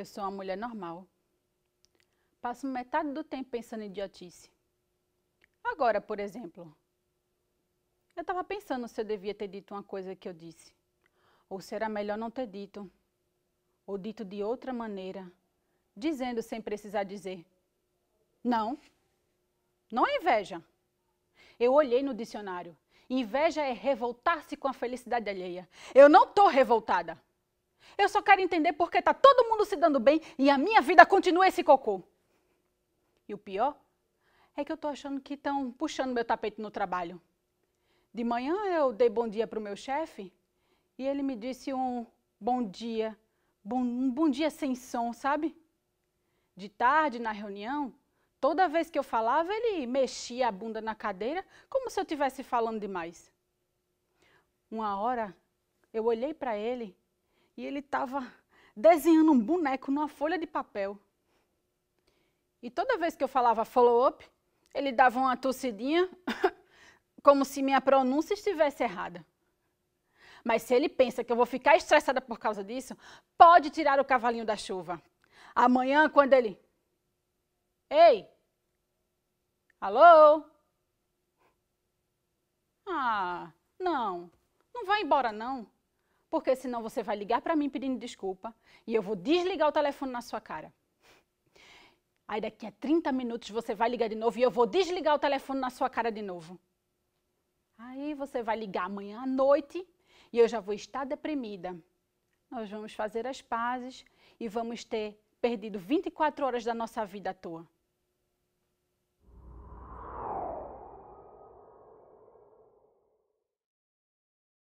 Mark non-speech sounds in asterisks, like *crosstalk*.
Eu sou uma mulher normal. Passo metade do tempo pensando em idiotice. Agora, por exemplo, eu estava pensando se eu devia ter dito uma coisa que eu disse. Ou se era melhor não ter dito. Ou dito de outra maneira. Dizendo sem precisar dizer. Não. Não é inveja. Eu olhei no dicionário. Inveja é revoltar-se com a felicidade alheia. Eu não estou revoltada. Eu só quero entender porque está todo mundo se dando bem e a minha vida continua esse cocô. E o pior é que eu estou achando que estão puxando meu tapete no trabalho. De manhã eu dei bom dia para o meu chefe e ele me disse um bom dia, bom, um bom dia sem som, sabe? De tarde, na reunião, toda vez que eu falava, ele mexia a bunda na cadeira, como se eu estivesse falando demais. Uma hora eu olhei para ele e ele estava desenhando um boneco numa folha de papel. E toda vez que eu falava follow-up, ele dava uma tossidinha, *laughs* como se minha pronúncia estivesse errada. Mas se ele pensa que eu vou ficar estressada por causa disso, pode tirar o cavalinho da chuva. Amanhã, quando ele. Ei! Alô? Ah, não, não vá embora não porque senão você vai ligar para mim pedindo desculpa e eu vou desligar o telefone na sua cara. Aí daqui a 30 minutos você vai ligar de novo e eu vou desligar o telefone na sua cara de novo. Aí você vai ligar amanhã à noite e eu já vou estar deprimida. Nós vamos fazer as pazes e vamos ter perdido 24 horas da nossa vida à toa.